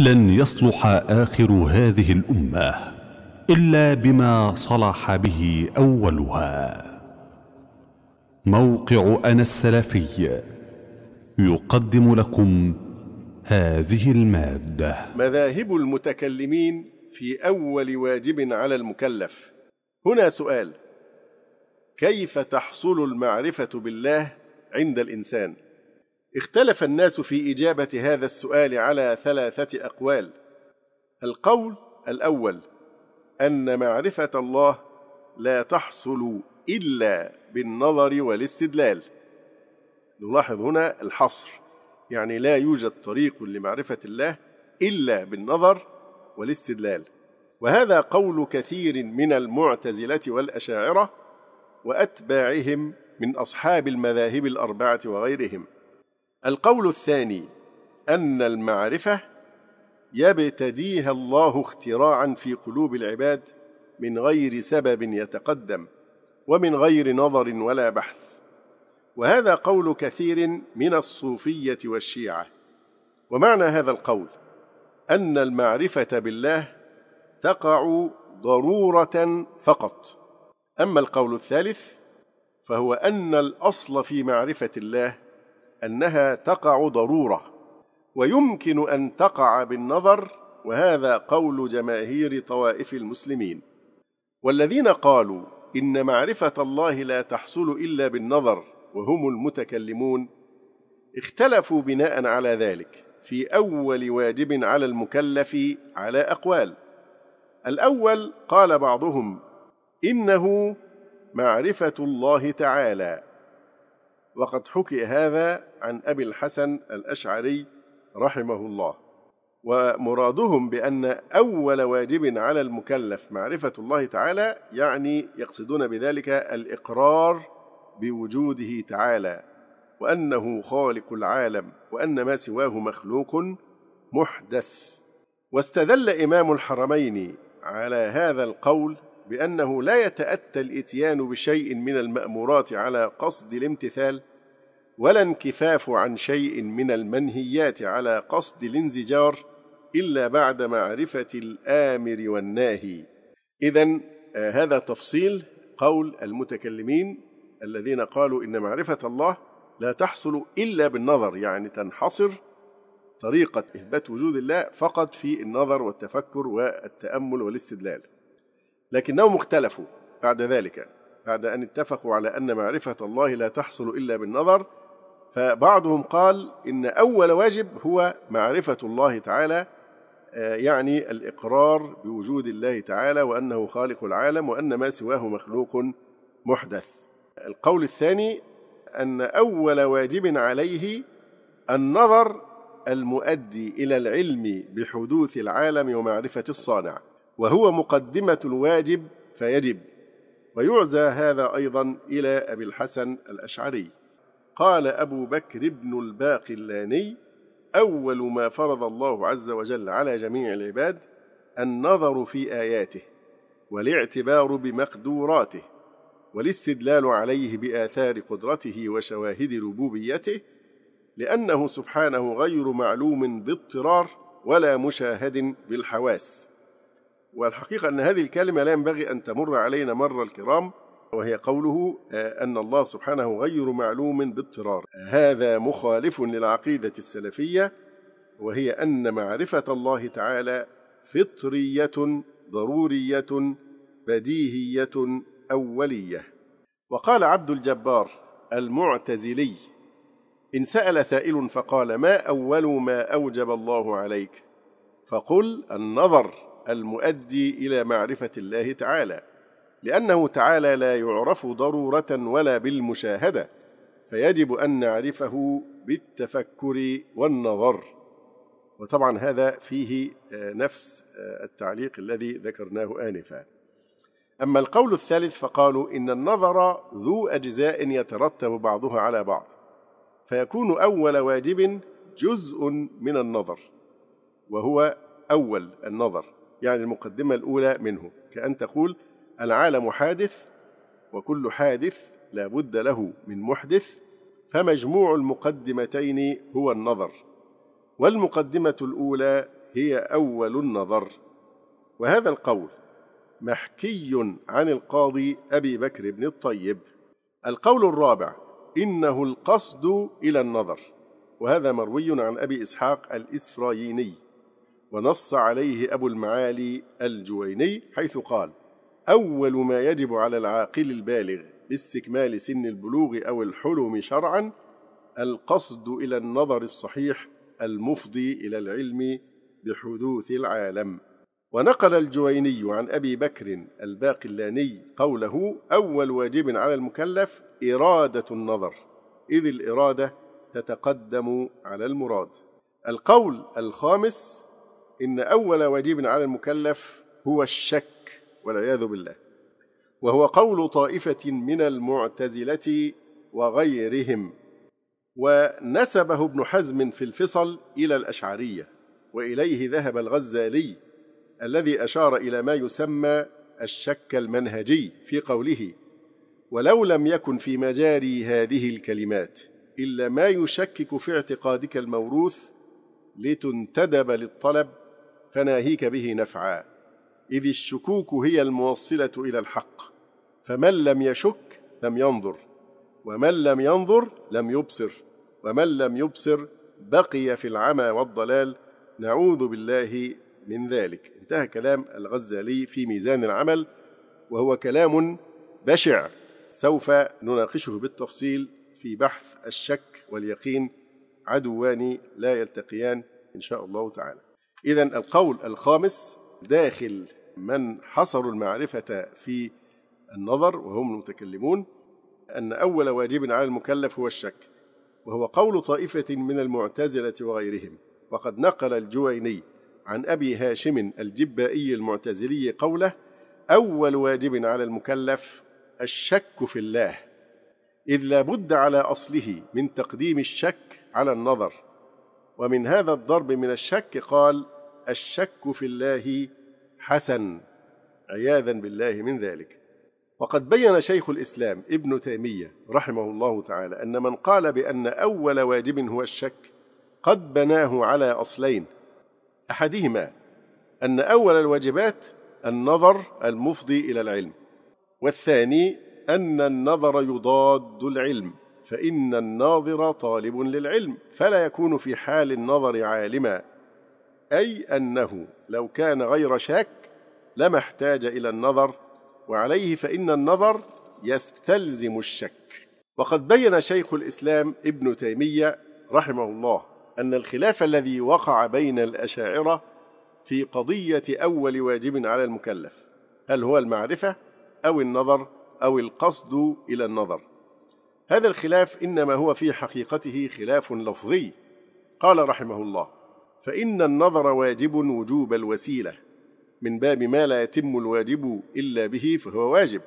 لن يصلح آخر هذه الأمة إلا بما صلح به أولها موقع أنا السلفي يقدم لكم هذه المادة مذاهب المتكلمين في أول واجب على المكلف هنا سؤال كيف تحصل المعرفة بالله عند الإنسان؟ اختلف الناس في إجابة هذا السؤال على ثلاثة أقوال. القول الأول أن معرفة الله لا تحصل إلا بالنظر والاستدلال. نلاحظ هنا الحصر، يعني لا يوجد طريق لمعرفة الله إلا بالنظر والاستدلال. وهذا قول كثير من المعتزلة والأشاعرة وأتباعهم من أصحاب المذاهب الأربعة وغيرهم. القول الثاني أن المعرفة يبتديها الله اختراعا في قلوب العباد من غير سبب يتقدم ومن غير نظر ولا بحث وهذا قول كثير من الصوفيه والشيعه ومعنى هذا القول ان المعرفه بالله تقع ضروره فقط اما القول الثالث فهو ان الاصل في معرفه الله أنها تقع ضرورة ويمكن أن تقع بالنظر وهذا قول جماهير طوائف المسلمين والذين قالوا إن معرفة الله لا تحصل إلا بالنظر وهم المتكلمون اختلفوا بناء على ذلك في أول واجب على المكلف على أقوال الأول قال بعضهم إنه معرفة الله تعالى وقد حكي هذا عن أبي الحسن الأشعري رحمه الله ومرادهم بأن أول واجب على المكلف معرفة الله تعالى يعني يقصدون بذلك الإقرار بوجوده تعالى وأنه خالق العالم وأن ما سواه مخلوق محدث واستدل إمام الحرمين على هذا القول بأنه لا يتأتى الإتيان بشيء من المأمورات على قصد الامتثال ولا انكفاف عن شيء من المنهيات على قصد الانزجار إلا بعد معرفة الآمر والناهي إذا آه، هذا تفصيل قول المتكلمين الذين قالوا إن معرفة الله لا تحصل إلا بالنظر يعني تنحصر طريقة إثبات وجود الله فقط في النظر والتفكر والتأمل والاستدلال لكنهم اختلفوا بعد ذلك بعد أن اتفقوا على أن معرفة الله لا تحصل إلا بالنظر فبعضهم قال إن أول واجب هو معرفة الله تعالى آه، يعني الإقرار بوجود الله تعالى وأنه خالق العالم وأن ما سواه مخلوق محدث القول الثاني أن أول واجب عليه النظر المؤدي إلى العلم بحدوث العالم ومعرفة الصانع وهو مقدمة الواجب فيجب ويعزى هذا أيضا إلى أبي الحسن الأشعري قال أبو بكر بن الباقلاني أول ما فرض الله عز وجل على جميع العباد النظر في آياته والاعتبار بمقدوراته والاستدلال عليه بآثار قدرته وشواهد ربوبيته لأنه سبحانه غير معلوم باضطرار ولا مشاهد بالحواس والحقيقة أن هذه الكلمة لا ينبغي أن تمر علينا مر الكرام وهي قوله آه، أن الله سبحانه غير معلوم باضطرار هذا مخالف للعقيدة السلفية وهي أن معرفة الله تعالى فطرية ضرورية بديهية أولية وقال عبد الجبار المعتزلي إن سأل سائل فقال ما أول ما أوجب الله عليك فقل النظر المؤدي الى معرفه الله تعالى لانه تعالى لا يعرف ضروره ولا بالمشاهده فيجب ان نعرفه بالتفكر والنظر وطبعا هذا فيه آه، نفس آه، التعليق الذي ذكرناه انفا اما القول الثالث فقالوا ان النظر ذو اجزاء يترتب بعضها على بعض فيكون اول واجب جزء من النظر وهو اول النظر يعني المقدمة الأولى منه كأن تقول العالم حادث وكل حادث لا بد له من محدث فمجموع المقدمتين هو النظر والمقدمة الأولى هي أول النظر وهذا القول محكي عن القاضي أبي بكر بن الطيب القول الرابع إنه القصد إلى النظر وهذا مروي عن أبي إسحاق الإسفرايني ونص عليه أبو المعالي الجويني حيث قال أول ما يجب على العاقل البالغ باستكمال سن البلوغ أو الحلم شرعا القصد إلى النظر الصحيح المفضي إلى العلم بحدوث العالم ونقل الجويني عن أبي بكر الباقلاني قوله أول واجب على المكلف إرادة النظر إذ الإرادة تتقدم على المراد القول الخامس إن أول واجب على المكلف هو الشك والعياذ بالله وهو قول طائفة من المعتزلة وغيرهم ونسبه ابن حزم في الفصل إلى الأشعرية وإليه ذهب الغزالي الذي أشار إلى ما يسمى الشك المنهجي في قوله ولو لم يكن في مجاري هذه الكلمات إلا ما يشكك في اعتقادك الموروث لتنتدب للطلب فناهيك به نفعا اذ الشكوك هي الموصله الى الحق فمن لم يشك لم ينظر ومن لم ينظر لم يبصر ومن لم يبصر بقي في العمى والضلال نعوذ بالله من ذلك انتهى كلام الغزالي في ميزان العمل وهو كلام بشع سوف نناقشه بالتفصيل في بحث الشك واليقين عدوان لا يلتقيان ان شاء الله تعالى إذا القول الخامس داخل من حصروا المعرفة في النظر وهم المتكلمون أن أول واجب على المكلف هو الشك وهو قول طائفة من المعتزلة وغيرهم وقد نقل الجويني عن أبي هاشم الجبائي المعتزلي قوله أول واجب على المكلف الشك في الله إذ لا بد على أصله من تقديم الشك على النظر ومن هذا الضرب من الشك قال الشك في الله حسن عياذا بالله من ذلك وقد بين شيخ الاسلام ابن تيميه رحمه الله تعالى ان من قال بان اول واجب هو الشك قد بناه على اصلين احدهما ان اول الواجبات النظر المفضي الى العلم والثاني ان النظر يضاد العلم فإن الناظر طالب للعلم فلا يكون في حال النظر عالما أي أنه لو كان غير شاك لما احتاج إلى النظر وعليه فإن النظر يستلزم الشك وقد بين شيخ الإسلام ابن تيمية رحمه الله أن الخلاف الذي وقع بين الأشاعرة في قضية أول واجب على المكلف هل هو المعرفة أو النظر أو القصد إلى النظر هذا الخلاف انما هو في حقيقته خلاف لفظي قال رحمه الله فان النظر واجب وجوب الوسيله من باب ما لا يتم الواجب الا به فهو واجب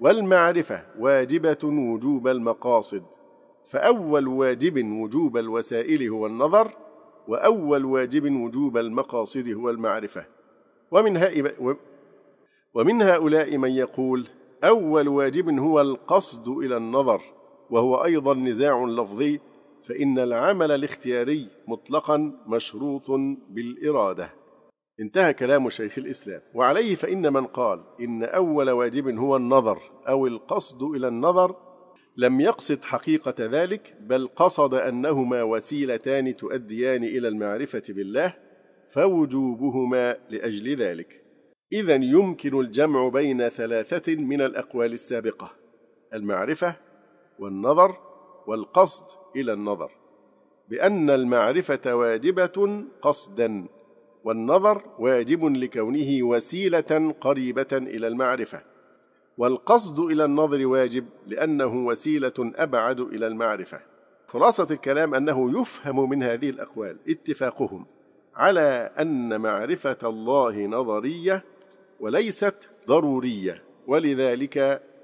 والمعرفه واجبه وجوب المقاصد فاول واجب وجوب الوسائل هو النظر واول واجب وجوب المقاصد هو المعرفه ومن ومن هؤلاء من يقول اول واجب هو القصد الى النظر وهو أيضا نزاع لفظي فإن العمل الاختياري مطلقا مشروط بالإرادة انتهى كلام شيخ الإسلام وعليه فإن من قال إن أول واجب هو النظر أو القصد إلى النظر لم يقصد حقيقة ذلك بل قصد أنهما وسيلتان تؤديان إلى المعرفة بالله فوجوبهما لأجل ذلك إذا يمكن الجمع بين ثلاثة من الأقوال السابقة المعرفة والنظر والقصد إلى النظر بأن المعرفة واجبة قصدا والنظر واجب لكونه وسيلة قريبة إلى المعرفة والقصد إلى النظر واجب لأنه وسيلة أبعد إلى المعرفة خلاصة الكلام أنه يفهم من هذه الأقوال اتفاقهم على أن معرفة الله نظرية وليست ضرورية ولذلك